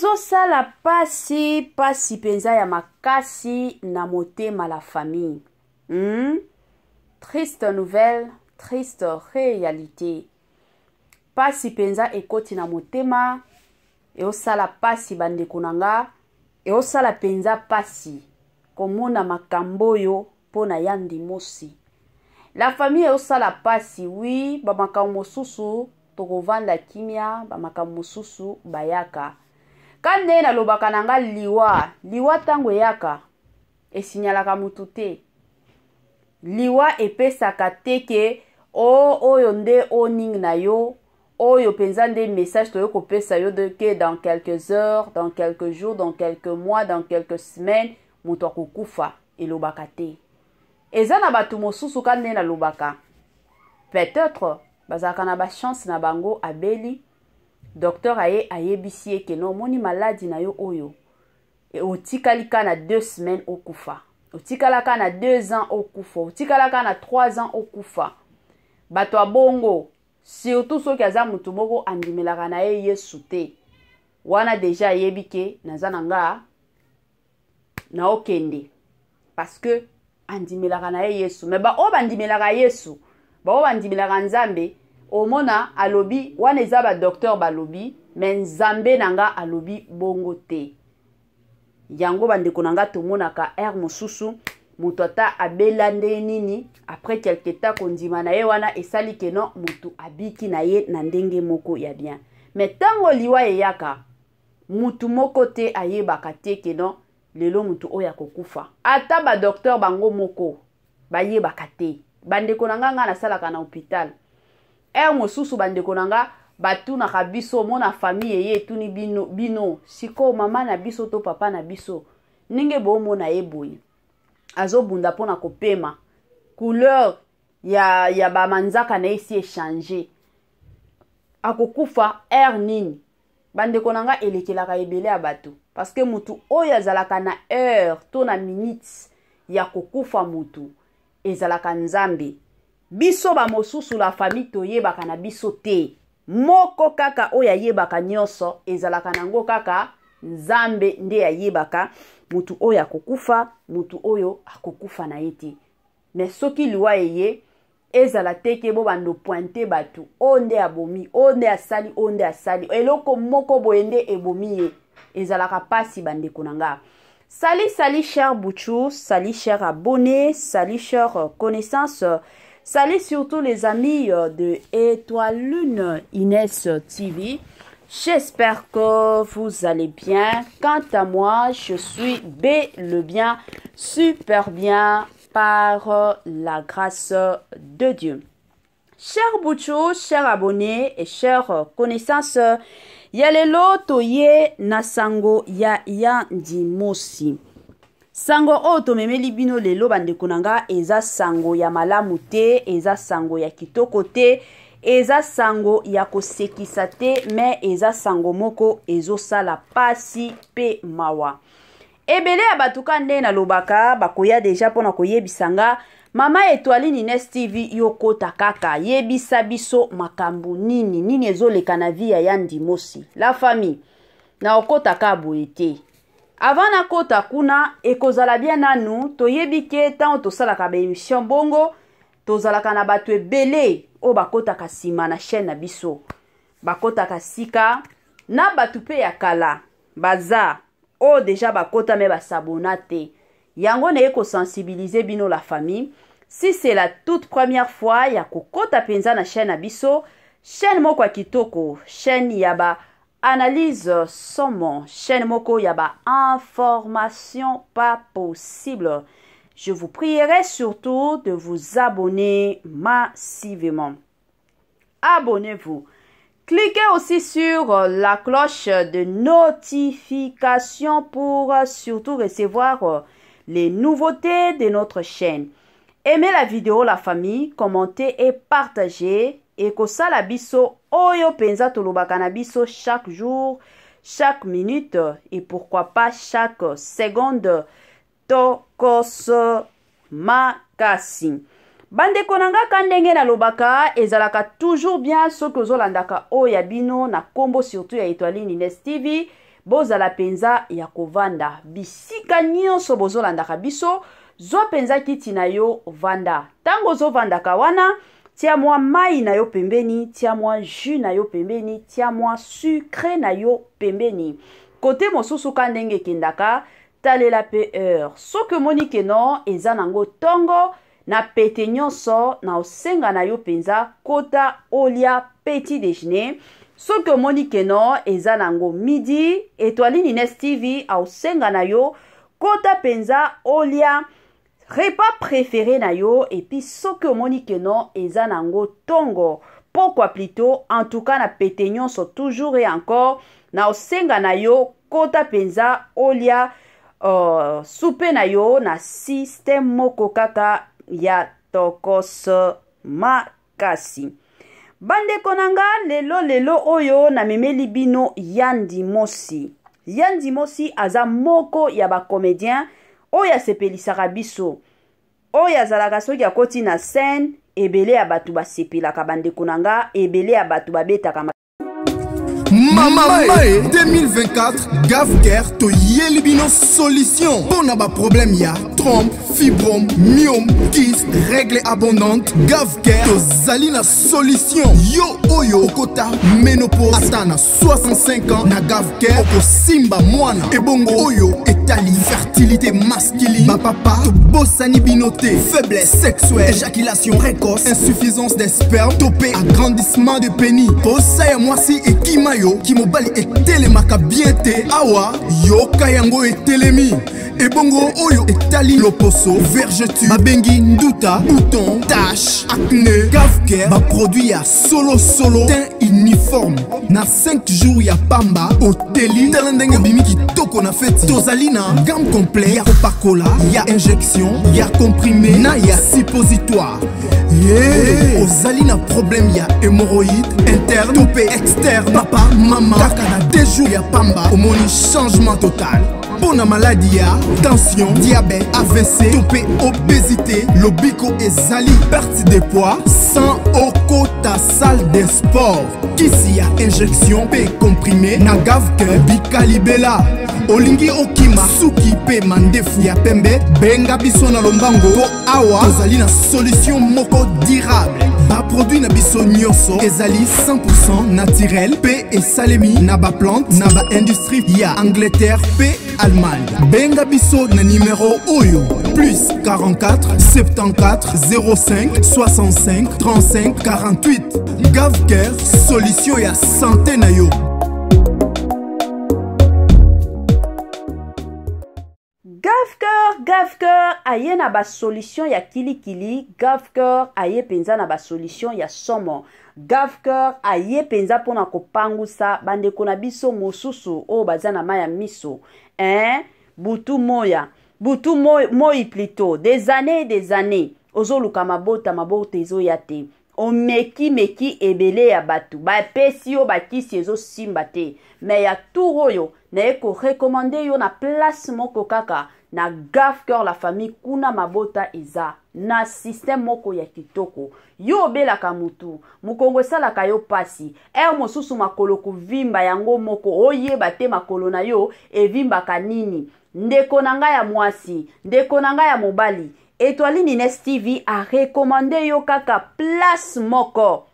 ezosala pasi pasi mpenza ya makasi na motema la famille mm? triste nouvelle triste réalité pasi mpenza ekoti na motema eosala pasi bandeko na nga eosala mpenza pasi komona makambo oyo mpo na ya ndimosi la famille eosala pasi wi bamakambo mosusu tokovanda kimia bamakambo mosusu bayaka ka nde nalobaka na nga liwa liwa ntango eyaka esinyalaka motu te liwa epesaka te ke o oh, oyo nde oningi na yo oyo mpenza nde message toye kopesa yo ke dans quelques heures dans quelques jours dans quelques mois dans quelques semaines moto akokufa elobaka te eza na bato mosusu ka nde nalobaka peut-être bazalaka na bachance na bango abeli docteur aye ayebisi ye ke na omoni maladi na yo oyo e otikali kaka na deux semaines okufa otikala kaka na deux ans okufa otikala kaka na trois ans okufa bato ya bongo surtout soki aza motu moko andimelaka na ye yesu te wana deja ayebi ke naza na nga naokende parce que andimelaka na ye yesu me baoyo bandimelaka yesu baoyo bandimelaka nzambe omona alobi wana eza badokteur balobi me nzambe na nga alobi bongo te yango bandeko na nga tomonaka aire mosusu moto ata abela nde nini après quelque temps kondima na ye wana esali keno motu abiki na ye na ndenge moko ya bien me ntango liwa eyaka motu moko te ayebaka te keno lelo motu oyo akokufa ata badokteur bango moko bayebaka te bandeko na nga nga nasalaka na hôpital ere mosusu bandeko na nga batunaka biso mona famille eye etuni bino, bino sikoyo mama na biso to papa na biso ndenge boomona ye boye azobunda mpona kopema couleur ya, ya bamanzaka na ye esi echange akokufa aire nini bandeko na nga elekelaka ebele ya bato parceke motu oyo azalaka na heure to na minute ya kokufa motu ezalaka nzambe biso bamosusu na fami toyebaka na biso te moko kaka oyo ayebaka nyonso ezalaka nango kaka nzambe nde ayebaka mutu oyo akokufa mutu oyo akokufa na ye te me soki liwa eye ezala teke bo bando pointe bato oyo oh, nde abomi oyo oh, nde asali oyo oh, nde asali eloko moko boye nde ebomi ye ezalaka mpasi bandeko na nga sali sali cher buchu sali cher abonné sali cher euh, connaissance Salut surtout les amis euh, de Étoile Lune Inès TV. J'espère que vous allez bien. Quant à moi, je suis B le bien, super bien par euh, la grâce de Dieu. Cher boucho chers abonnés et chers connaissances, Yalelo Toye Nasango Ya Yandimosi. sango oyo oh, tomemeli bino lelo bandeko na nga eza sango ya malamu te eza sango ya kitoko te eza sango ya kosekisa te me eza sango moko ezosala pasi mpe mawa ebele ya bato ka nde nalobaka bakoya deja mpona koyebisa nga mama etwali nines tv yokota kaka yebisa biso makambo nini nini ezoleka na vi ya ya ndimosi la famille na okotaka boye te avant nakota kuna ekozala bien nanu toyebi ke ntango tosalaka baémission bongo tozalaka na bato ebele oyo bakotaka nsima na chaîne na biso bakotaka sika na bato mpe ya kala baza oyo deja bakota me basabona te yango naye kosensibilize bino la famille si c'est la toute première fois ya kokota mpenza na chaîne na biso chaîne moko ya kitoko chaîne ya ba Analyse mon chaîne Moko Yaba, information pas possible. Je vous prierai surtout de vous abonner massivement. Abonnez-vous. Cliquez aussi sur la cloche de notification pour surtout recevoir les nouveautés de notre chaîne. Aimez la vidéo, la famille, commentez et partagez ekosala biso oyo mpenza tolobaka na biso chaque jour chaque minute et pourquoi pas chaque seconde tokoso makasi bandeko na nga ka ndenge nalobaka ezalaka toujours bien soki ozolandaka oyo ya bino na nkombo surtout ya etoilini nes tv bozala mpenza ya kovanda bisika nyonso bozolandaka biso zwa mpenza kiti na yo vanda ntango ozovandaka wana tia mwa mai na yo pembeni tia mwa jus na yo pembeni tia mwa sucre na yo pembeni kote mosusu ka ndenge ekendaka talela mpe heure soki omoni keno eza nango ntongo na pete nyonso na osenga na yo mpenza kota olia petit déjeuner soki omoni keno eza nango midi etwali nines tv aosenga na yo kota mpenza olia repas préféré na yo epi soki omoni ke non eza na yango ntongo pokwa plito antuka na pete nyonso toujours e encore na osenga na yo kota mpenza olia uh, supe na yo na systeme moko kaka ya tokoso makasi bandeko na nga lelo lelo oyo namemeli bino yandi mosi yandi mosi aza moko ya bacomédien oyo asepelisaka biso oyo azalaka soki akoti na scène ebele ya bato basepelaka bandeko na nga ebele ya bato babetaka mamae 2024 gafker toyeli bino solution mpo na baproblème ya trompe fibrom miom kis règle abondante gafker tozali na solution yo oyo oh, okota menopose ata na 65 ans na gafker okosimba mwana ebongo oyo oh, etali fertilité masculine bapapa tobosani bino te faiblesse sexuelle éjaculation précoce insuffisance de sperme to mpe agrandissement de pénis posa ya mwasi ekima yo soki mobali etelemaka bien te awa yoka yango etelemi ebongo oyo etali loposo vergetu babengi nduta bouton tache acne gavker baproduit ya solosolo tin uniforme na 5 jours ya pamba oteli tala ndenge obimi kitoko na feti tozali na gamme complet ya kopakola ya injection ya comprime na ya suppositoire ye ozali na problème ya hémoroïde interne to mpe externe papa mama kaka na 2 jours ya pamba omoni changement total mpo na maladi ya tension diabet avc to mpe obésité lobiko ezali perte de poids sans okota salle de sport kisi ya injection mpe comprime na gavke bikalibela olingi okima suki mpe mandefu ya pembe benga biso na lombango mpo awa tozali na solution moko durable baproduit na biso nyonso ezali 100 naturel mpe esalemi na baplante na baindustrie ya angleterre mpe Allemagne. Benga biso na numéro Oyo. Plus 44 74 05 65 35 48. Gavcare, solution ya santé na yo. gavcœur gavcœur aye na basolution ya kilikili gavcœur aye mpenza na basolution ya somo gavcœur aye mpenza mpona kopangusa bandeko na biso mosusu oyo baza na mai ya miso hein butu moya butu moi, moi plutôt des années des années ozoluka mabota mabota ezoya te omeki meki ebele ya bato bapesi yo bakisi ezosimba te me ya tour oyo naye korekomande yo na place moko kaka na gaf cœur la famille kuna mabota eza na systeme moko ya kitoko yo obelaka motu mokongo esalaka yo mpasi ere mosusu makolo kovimba yango moko oyeba te makolo na yo evimbaka nini ndeko na ngai ya mwasi ndeko na ngai ya mobali etwali nines tv arekomande yo kaka place moko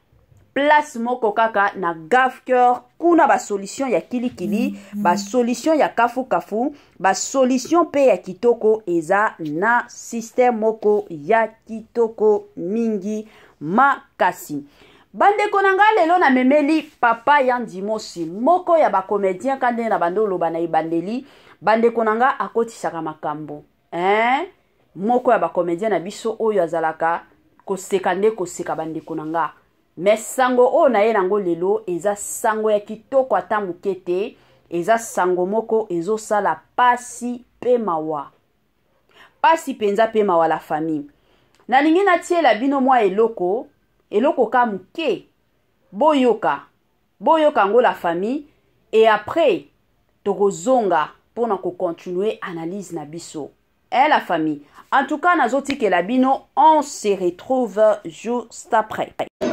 place moko kaka na gave cœur kuna basolution ya kilikili mm -hmm. basolution ya kafukafu basolution mpe ya kitoko eza na systeme moko ya kitoko mingi makasi bandeko na ngai lelo namemeli papa ya ndimosi moko ya bacomédien ka ndenge na bande oloba na ebandeli bandeko na ngai akotisaka makambo hein? moko ya bacomédien na biso oyo azalaka koseka nde koseka bandeko na ngai me sango oyo na ye nango lelo eza sango ya kitoko ata moke te eza sango moko ezosala pasi mpe mawa pasi mpenza mpe mawa la famille nalingi natiela bino mwa eloko eloko ka moke boyoka boyoka yango la famille e après tokozonga mpona kocontinue analyse na biso e la famille en tout cas nazotikela bino on se retrouve juste après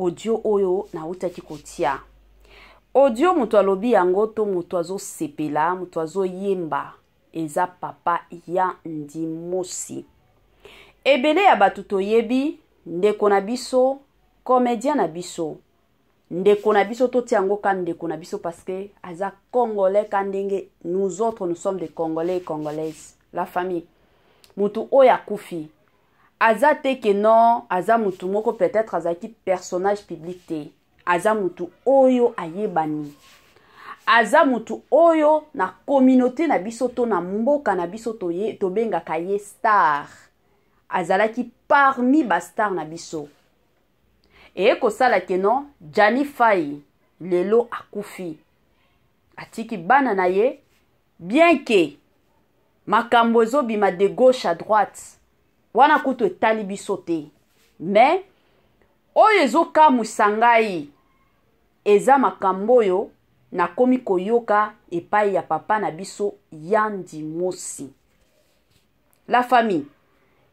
audio oyo nautaki kotia audio moto alobi yango to moto azosepela moto azoyemba eza papa ya ndimosi ebele ya bato toyebi ndeko na biso komedia na biso ndeko na biso totia yango ka ndeko na biso parceke aza congolais ka ndenge nous autres nous sommes de congolais et congolaise la famille motu oyo akufi aza te ke non aza motu moko peut-être azalaki personnage public te aza motu oyo ayebani aza motu oyo na communauté na biso to na mboka na biso tobengaka ye star azalaki parmi bastar na biso eyekosala ke non jani fai lelo akufi atiki bana na ye bien ke makambo ezobima de gauche à droite wana kutu etali biso te me oyo ezokamwisa ngai eza makambo oyo nakomi koyoka epai ya papa na biso yandi mosi la famille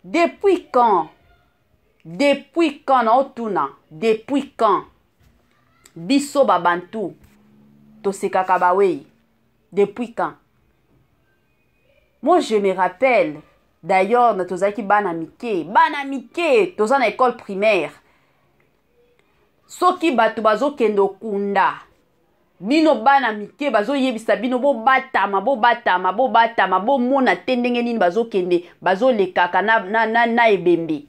depuis quand depuis quand naotuna depuis quand biso babantu tosekaka bawei depuis quand moi je me rappelle d'ailleurs na tozalaki bana mike bana mike toza na ekole primaire soki bato bazokende okunda bino bana mike bazoyebisa bino bobatama bobatama bobatama bomona te ndenge nini bazokende bazolekaka na, na, na, na ebembe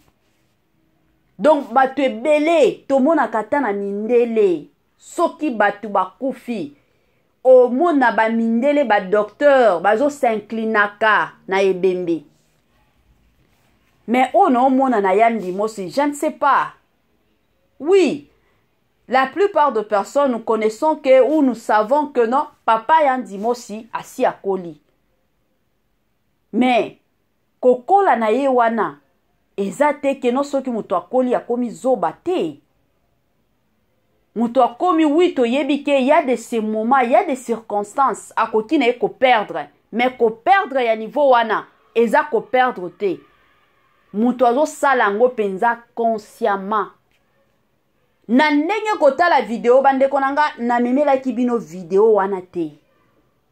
donk bato ebele tomonaka ata na mindele soki bato bakufi omona bamindele badokteur bazosinklinaka na ebembe me oyo naomona na ya ndimo si je ne sais pas oui la plupart de personnes nous connaissons que ou nous savons que non papa ya ndimo si asi akoli me kokola na ye wana eza te keno soki moto akoli akomi zoba te moto akomi wi toyebi ke ya de se moma ya de circonstance akoki na ye koperdre me koperdre ya niveau wana eza koperdre te moto azosala yango mpenza consciemment na ndenge kotala video bandeko na nga namemelaki bino video wana te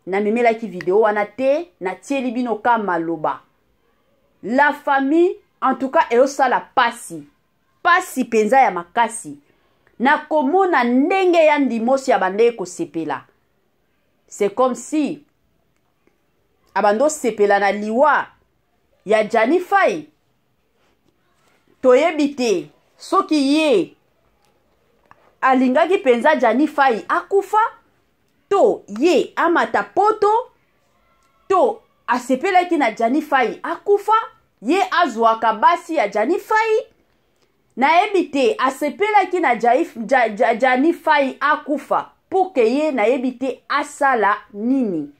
namemelaki video wana te natieli bino ka maloba la famille en tout cas eyosala pasi pasi mpenza ya makasi nakomona ndenge ya ndimosi ya bandeke kosepela c'est comme si abandosepela na liwa ya janifai toyebi te soki ye alingaki mpenza janifai akufa to ye amata poto to asepelaki na janifai akufa ye azwaka basi ya janifai nayebi te asepelaki na jaif, ja, ja, janifai akufa mpo ke ye nayebi te asala nini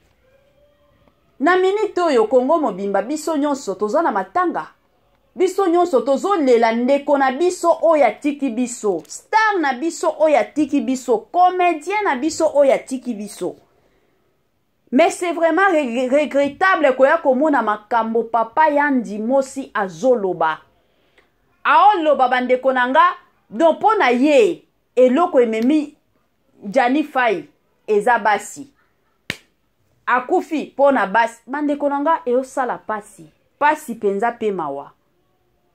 na minite oyo kongo mobimba biso nyonso toza na matanga biso nyonso tozolela ndeko na biso oyo atiki biso star na biso oyo atiki biso comédien na biso oyo atiki biso mais c'est vraiment regrettable koya komona makambo papa ya ndimosi azoloba aoloba bandeko na nga don mpo na ye eloko ememi jani fai eza basi akufi mpo na basi bandeko na nga eosala pasi pasi mpenza mpe mawa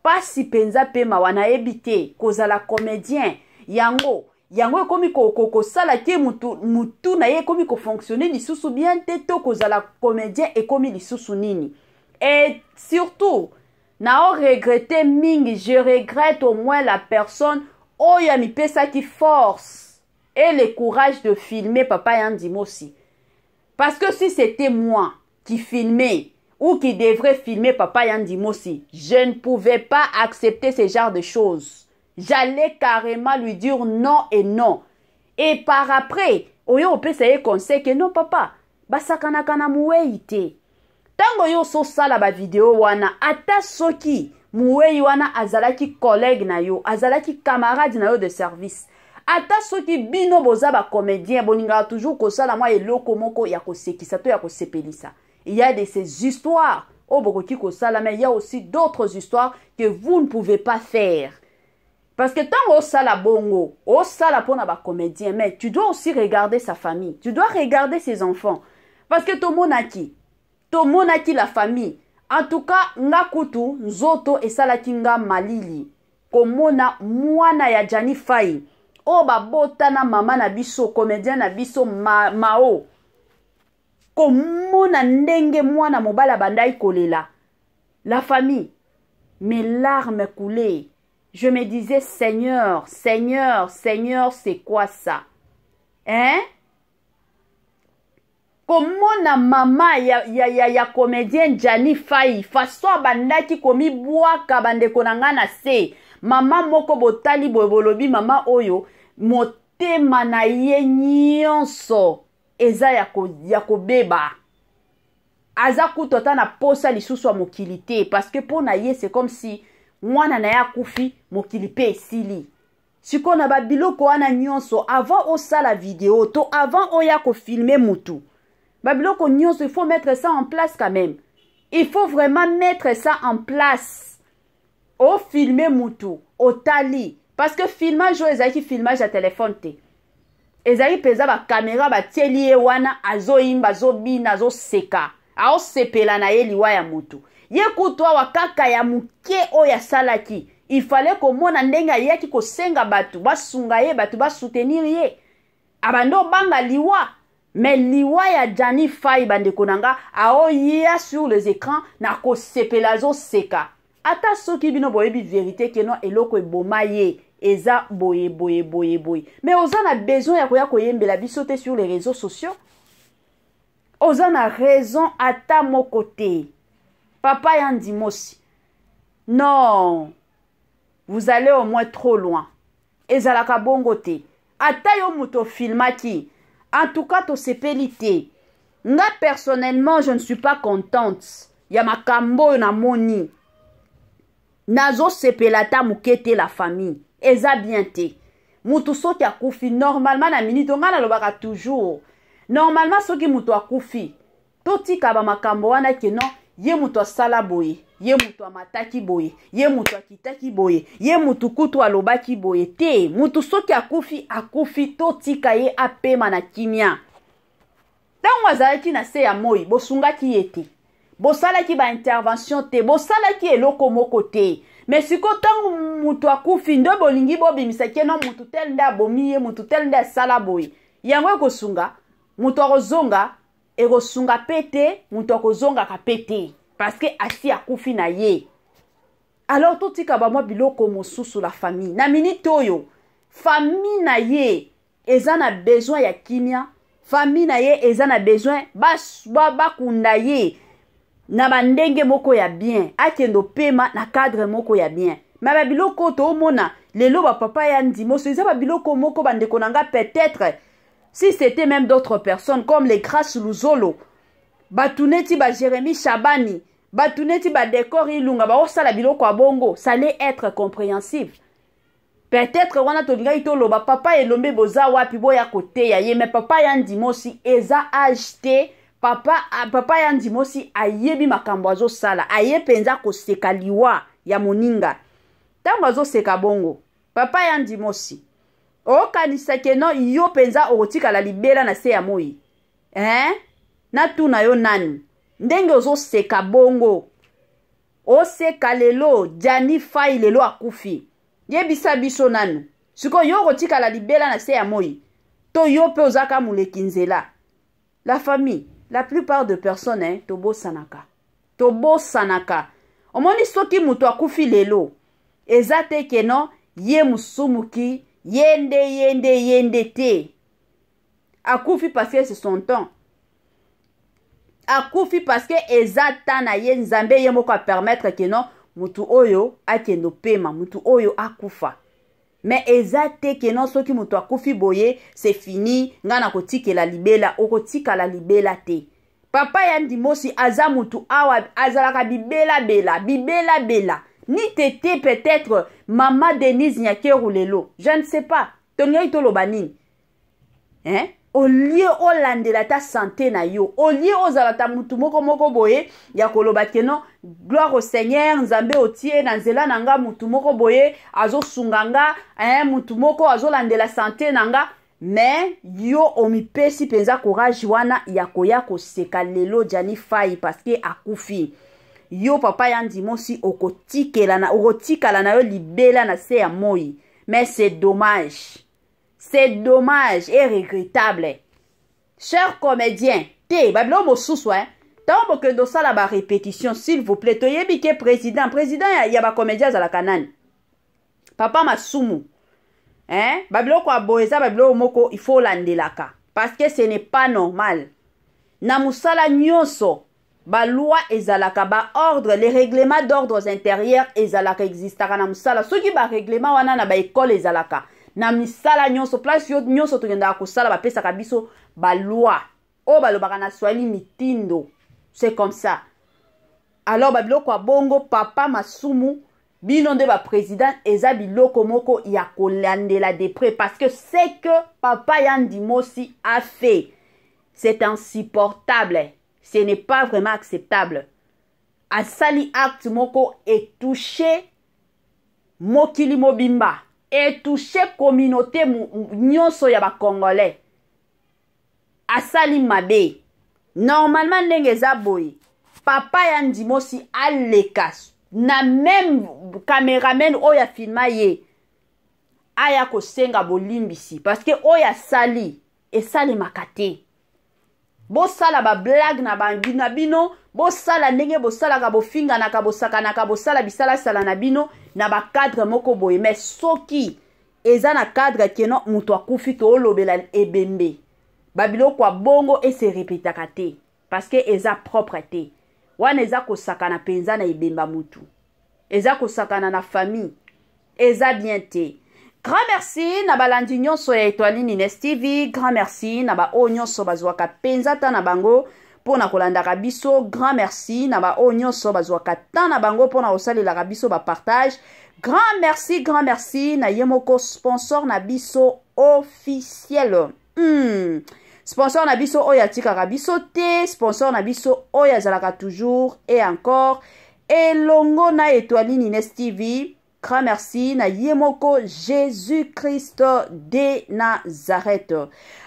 pasi mpenza pema wana yebi te kozala comédien yango yango ekomi kosala ko, ko, te mutu, mutu na ye ekomi kofonctionne lisusu bien te to kozala comédien ekomi lisusu nini et surtout nao regrete mingi je regrette au moins la personne oyo amipesaki force et le courage de filmer papa ya ndimosi parce que si c'était moi qui filmais ou qui devrait filmer Papa Yandimosi. Je ne pouvais pas accepter ce genre de choses. J'allais carrément lui dire non et non. Et par après, oyo qu'on conseil que non papa, basakana kana te. Tango yo so sala ba video wana ata soki muwei wana ki collègue na yo, azala ki camarade na yo de service. ata soki bino boza bacomédien boninga toujours sala mwa eloko moko ya sato to ya sepelisa. Il y a de ces histoires au oh, sala, mais il y a aussi d'autres histoires que vous ne pouvez pas faire. Parce que tant au sala bongo, au sala comédien, mais tu dois aussi regarder sa famille, tu dois regarder ses enfants. Parce que tomonaki, tomonaki la famille. En tout cas, ngakutu, nzoto et salakinga malili. Komona mwana ya janifai Faye. O oh, botana mama na biso, comédien na biso ma, mao. komona ndenge mwana mobali abandai kolela la famille mes larmes coulaient je me disais seigneur seigneur seigneur c'est quoi ça hein komona mama ya, ya, ya, ya comédien jani fai faso abandaki komibwaka bandeko na ngai na se mama moko botali boye bolobi mama oyo motema na ye nyonso eza ya, ko, ya kobeba aza kutu ata na posa lisusu ya mokili te parceke mpo na ye se comme si mwana na ye akufi mokili mpe esili sikoyo na babiloko wana nyonso avant osala video to avant oya kofilme motu babiloko nyonso il faut mettre ça en place quand même il faut vraiment mettre ça en place ofilme motu otali parce que filmage oyo ezalaki filmage ya telefone te ezali mpenza bakamera batieli ye wana azoyimba azobina azoseka aosepela na ye liwa ya motu ye kutu awa kaka ya moke oyo asalaki ifale komona ndenge ayaki kosenga bato basunga ye bato basoutenir ye abandi obanga liwa me liwa ya jani fai bandeko na nga aoya sur les écrans na kosepela azoseka ata soki bino boyebi verité keno eloko eboma ye eza boye boye boye boye me oza na besoin ya koya koyembela biso te sur les réseaux sociaux oza na raison ata moko te papa ya ndimosi non vous allez au moins trop loin ezalaka bongo te ata yo moto ofilmaki en tout cas tosepeli te nga personnellement je ne suis pas contente ya makambo oyo namoni nazosepela ata moke te la famille eza bien te mutu soki akufi normalema na miniti ngai nalobaka toujours normalema soki mutu akufi totika bamakambo wana keno ye mutu asala boye ye mutu amataki boye ye mutu akitaki boye ye mutu kutu alobaki boye te mutu soki akufi akufi totika ye apema na kimia ntango azalaki na se ya moi bosungaki ye te bosalaki baintervention te bosalaki eloko moko te me sikoyo ntango motu akufi nde bolingi bobimisa keno motu tele nde abomi ye motu tele nde asala boye yango ekosunga moto akozonga ekosunga mpe te moto akozongaka mpe te parceke asi akufi na ye alors totika bamwa biloko mosusu la famille na minite oyo famille na ye eza na besoin ya kimia famille na ye eza na besoin bakunda ba, ba ye na bandenge moko ya bien akende pema na cadre moko ya bien biloko to mona lelo papa ya seza ba biloko moko bandekonanga. peut-être si c'était même d'autres personnes comme les grâce luzolo batuneti ba chabani shabani Batuneti ba décor ilunga la biloko ya bongo allait être compréhensible peut-être wana tolingaki loba papa elombe boza wapi boya ya ye me papa ya si eza a papa, papa ya ndimosi ayebi makambo azosala aye mpenza koseka liwa ya moninga ntango azoseka bongo papa ya ndimosi okanisa keno yo mpenza okotikala libela na se ya moi eh? natuna yo nani ndenge ozoseka bongo oseka lelo jani fai lelo akufi yebisa biso nanu sikoyo yo okotikala libela na se ya moi to yo mpe ozaka moleki nzela la famille la plupart de personnes hein, tobosanaka tobosanaka omoni soki moto akufi lelo eza te ke non ye mosumuki ye nde ye nde ye nde te akufi parceke se son temps akufi parceke eza ta na ye nzambe ye moko apermetre ke non motu oyo akende opema motu oyo akufa me eza te keno soki moto akufi boye se fini ngai nakotikela libela okotikala libela te papa ya ndimosi aza motu awa azalaka bibelabela bibelabela ni tete peut-être mama denise nyakeru lelo je ne sais pas tongei toloba nini hein? olie olandela ata sante na yo olie ozala ata mutu moko moko boye ya koloba ke non gloire au seigneur nzambe otie na nzela na nga mutu moko boye azosunga nga eh, mutu moko azolandela sante na nga me yo omipesi mpenza courage wana ya koya koseka lelo jani fai parceke akufi yo papa ya ndimosi okotikala na yo libela na se ya moi mais c'est dommage C'est dommage et regrettable. Chers comédiens, te babilo mosusu hein? ntango bokende osala barépétition s'il vous plaît toyebi ke président président ya, ya bacomédien azalaka nani papa masumu hein? babiloko ya boye eza babiloko moko ifo olandelaka parce que ce n'est pas normal na mosala nyonso baloi ezalaka baordre les règlements d'ordres intérieurs ezalaka existaka na mosala soki barèglement wana na baekole ezalaka na misala nyonso place yo nyonso tokendaka kosala bapesaka biso baloi oyo balobaka na swahili mitindo c'est comme ça alors babiloko ya bongo papa masumu bino nde bapresident eza biloko moko ya kolandela de près parce que ce que papa ya ndimosi a fait c'est insupportable ce n'est pas vraiment acceptable asali acte moko etouche mokili mobimba etouche communauté nyonso ya bacongolais asali mabe normalement ndenge eza boye papa ya ndimosi aleka na meme cameraman oyo afilma ye aya kosenga bolimbisi parceke oyo asali esalemaka te bosala bablage na bangi na bino bosala ndenge bosalaka bofinganaka bosakanaka bosala bisalasala na bino na bacadre moko boye me soki eza na cadre keno moto akufi toolobela ebembe babiloko ya bongo eserepetaka te parceke eza propre te wana eza kosakana mpenza na ebemba motu eza kosakana na famille eza bien te grand merci na balandi nyonso ya etoile nines tv grand merci na baoyo nyonso bazwaka mpenza ta na bango mpona kolandaka biso grand merci na baoyo nyonso bazwaka temps na bango mpona kosalelaka biso bapartage grand merci grand merci na ye moko sponsor na biso officiel mm. sponsor na biso oyo atikaka biso te sponsor na biso oyo azalaka toujours et encore elongo na etoali nines tv merci na ye moko jésus-christ de nazareth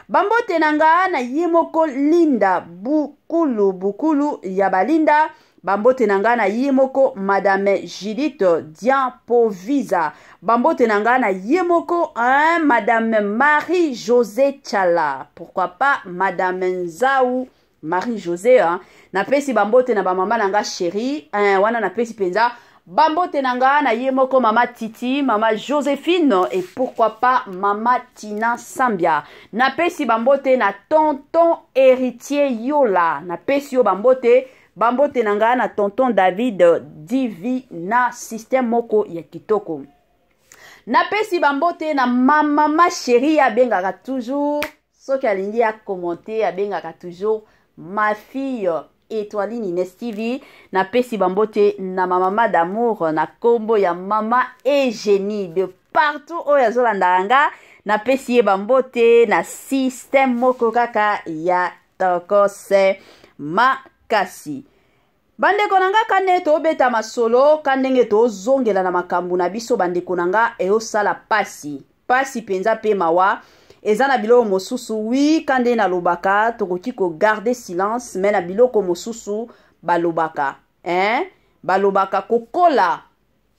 bambote na nga na ye moko linda bukulu bukulu ya balinda bambote na nga na ye moko madame judith diapovisa bambote na nga na ye moko hein, madame marie josé tchala pourquoi pas madame nzau marie josé hein? napesi bambote na bamama na nga sheri hein, wana napesi mpenza bambote na nga na ye moko mama titi mama josephine et pourquoi pas mama tina sambia napesi bambote na tonton héritier yola napesi yo bambote bambote na nga na tonton david divi na systeme moko ya kitoko napesi bambote na mama ma sheri abengaka toujours soki alingi akomante abengaka toujours ma fille etwali nines tv napesi bango te na mamama damour na nkombo ya mama egenie de partout oyo azolandaka nga napesi ye bambote na systeme moko kaka ya tokose makasi bandeko na nga kane tobeta masolo ka ndenge tozongela na makambo na biso bandeko na nga eosala pasi pasi mpenza mpe mawa eza na biloko mosusu wi ka nde nalobaka tokoki kogarde silence me na biloko mosusu balobaka hein? balobaka kokola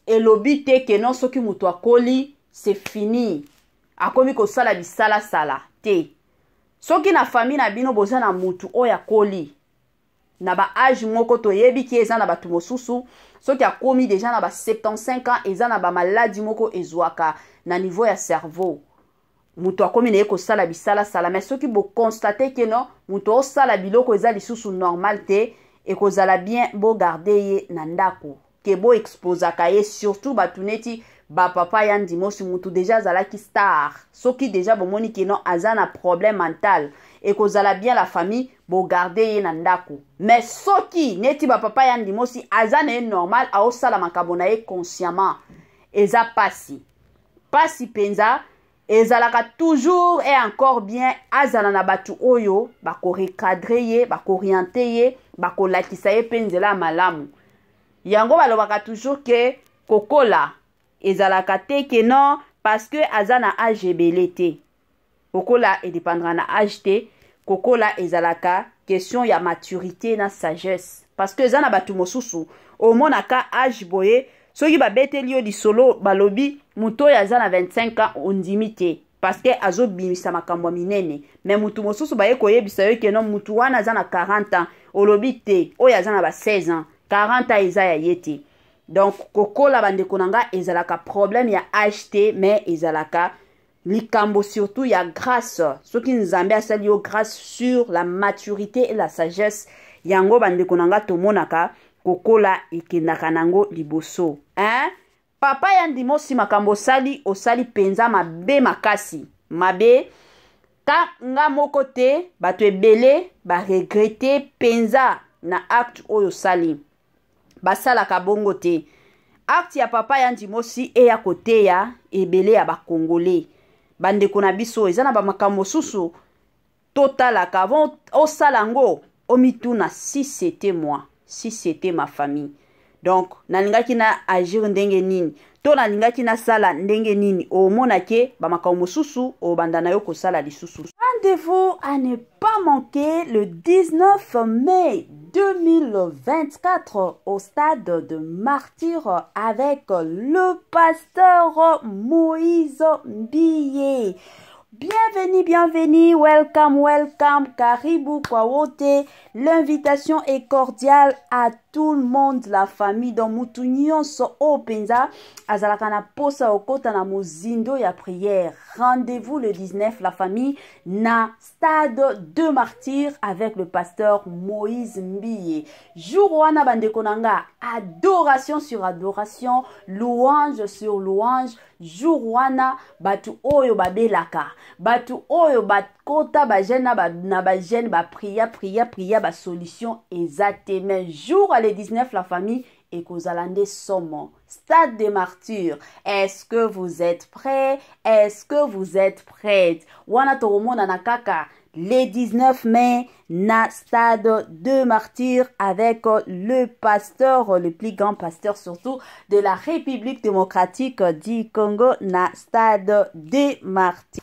elobi te kenon soki moto akoli se fini akomi kosala bisalasala te soki na fami na bino boza na mutu oyo akoli na baage moko toyebi ki eza na bato mosusu soki akomi deja na ba 75 ans eza na bamaladi moko ezwaka na niveau ya cerveau moto akomi na ye kosala bisalasala mai soki bokonstate ke no moto osala biloko eza lisusu normal te ekozala bien bogarde ye na ndako ke boexposaka ye surtout bato neti bapapa ya ndimosi motu deja azalaki star soki deja bomoni ke no aza na problème mental ekozala bien la famille bogarde ye na ndako mais soki neti bapapa ya ndimosi aza na ye normal aosala makambo na ye consciemment eza pasi pasi mpenza ezalaka toujours e encore bien azala na bato oyo bakorecadre ye bakooriente ye bakolakisa ye mpe nzela ya malamu yango balobaka toujours ke kokola ezalaka te ke non parce que aza na age ebele te kokola edépendra na age te kokola ezalaka question ya maturité na sagesse parce que eza na bato mosusu omonaka age boye soki babeteli yo lisolo balobi moto oyo aza na 25 ans ondimi te parceke azobimisa makambo ya minene me motu mosusu baye koyebisa yo keno motu wana aza na 40 ans olobi te oyo aza na ba 16 ans 40 ans eza ya ye te donc kokola bandeko na nga ezalaka problème ya age te me ezalaka likambo surtout ya grâce soki nzambe asali yo grâce sur la maturité et la sagesse yango bandeko na nga tomonaka kokola ekendaka nango liboso hein? papa ya ndima osi makambo osali osali mpenza mabe makasi mabe ta nga moko te bato ebele baregrete mpenza na acte oyo osali basalaka bongo te acte ya papa e ya ndima osi eya koteya ebele ya bakongole bandeko na biso eza na bamakambo mosusu totalaka avant osala yango omituna si c'était moi si c'était ma famille donc nalingaki na agir ndenge nini to nalingaki sala ndenge nini omonake bamakambo mosusu obanda na sala di lisusu rendez-vous à ne pas manquer le 19 mai 2024 au stade de martyrs avec le pasteur Moïse Billet. Bienvenue, bienvenue, welcome, welcome, Caribou kwaote. L'invitation est cordiale à tout le monde, la famille dans mutu so, openza azalakana posa okota na et ya prière. Rendez-vous le 19 la famille na stade de martyrs avec le pasteur Moïse Mbiye. Jour wana adoration sur adoration, louange sur louange jour wana batu oyo babelaka batu oyo bakota kota ba, na ba priya, priya, priya, ba solution te mais jour le 19 la famille ekozala nde somo stade de martyre. est-ce que vous êtes prêt est-ce que vous êtes prête wana tokomonana kaka le 19 mai, na stade de martyrs avec euh, le pasteur, euh, le plus grand pasteur surtout de la République démocratique du Congo, na stade de martyrs.